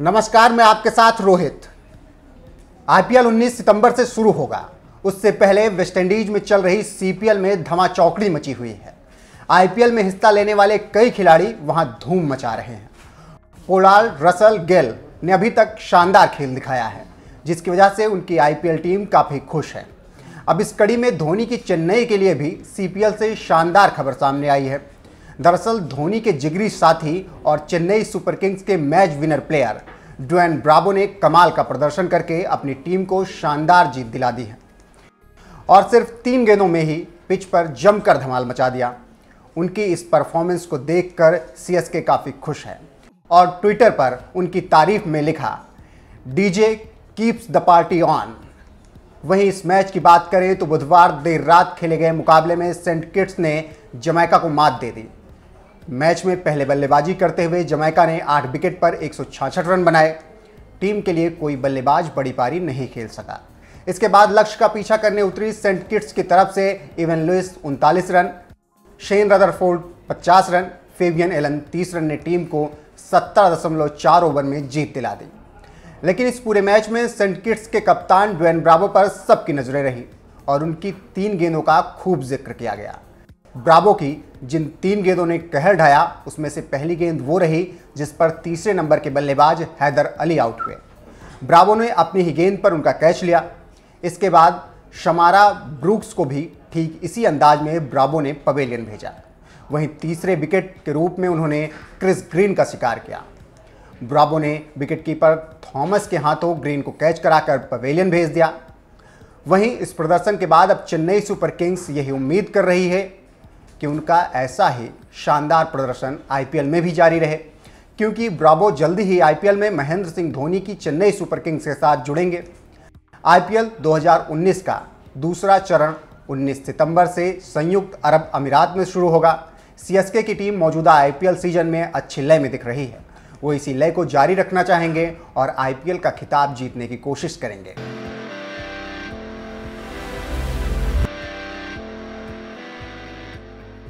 नमस्कार मैं आपके साथ रोहित आईपीएल 19 सितंबर से शुरू होगा उससे पहले वेस्टइंडीज में चल रही सीपीएल में धमा चौकड़ी मची हुई है आईपीएल में हिस्सा लेने वाले कई खिलाड़ी वहां धूम मचा रहे हैं पोलाल रसल गेल ने अभी तक शानदार खेल दिखाया है जिसकी वजह से उनकी आईपीएल टीम काफ़ी खुश है अब इस कड़ी में धोनी की चेन्नई के लिए भी सीपीएल से शानदार खबर सामने आई है दरअसल धोनी के जिगरी साथी और चेन्नई सुपर किंग्स के match winner player Dwayne Bravo ने कमाल का प्रदर्शन करके अपनी टीम को शानदार जीत दिला दी है और सिर्फ तीन गेंदों में ही पिच पर जमकर धमाल मचा दिया उनकी इस परफॉर्मेंस को देखकर सीएसके काफ़ी खुश है और ट्विटर पर उनकी तारीफ में लिखा DJ keeps the party on वहीं इस मैच की बात करें तो बुधवार देर रात खेले गए मुकाबले में सेंट किट्स ने जमैका को मात दे दी मैच में पहले बल्लेबाजी करते हुए जमैका ने आठ विकेट पर एक रन बनाए टीम के लिए कोई बल्लेबाज बड़ी पारी नहीं खेल सका इसके बाद लक्ष्य का पीछा करने उतरी सेंट किट्स की तरफ से इवन लुइस उनतालीस run Shane Rutherford 50 run Fabian Allen 30 run ने टीम को 17.4 ओवर में जीत दिला दी लेकिन इस पूरे मैच में सेंट किट्स के कप्तान ड्वेन ब्रावो पर सबकी नज़रें रही और उनकी तीन गेंदों का खूब जिक्र किया गया ब्रावो की जिन तीन गेंदों ने कहर ढाया उसमें से पहली गेंद वो रही जिस पर तीसरे नंबर के बल्लेबाज हैदर अली आउट हुए ब्रावो ने अपनी ही गेंद पर उनका कैच लिया इसके बाद शमारा ब्रूक्स को भी ठीक इसी अंदाज में ब्रावो ने पवेलियन भेजा वहीं तीसरे विकेट के रूप में उन्होंने क्रिस ग्रीन का शिकार किया ब्रावो ने विकेटकीपर थॉमस के हाथों ग्रीन को कैच कराकर पवेलियन भेज दिया वहीं इस प्रदर्शन के बाद अब चेन्नई सुपर किंग्स यही उम्मीद कर रही है कि उनका ऐसा ही शानदार प्रदर्शन आईपीएल में भी जारी रहे क्योंकि ब्रावो जल्दी ही आईपीएल में महेंद्र सिंह धोनी की चेन्नई सुपर किंग्स के साथ जुड़ेंगे आईपीएल 2019 का दूसरा चरण 19 सितंबर से संयुक्त अरब अमीरात में शुरू होगा सीएसके की टीम मौजूदा आईपीएल सीजन में अच्छी लय में दिख रही है वो इसी लय को जारी रखना चाहेंगे और आईपीएल का खिताब जीतने की कोशिश करेंगे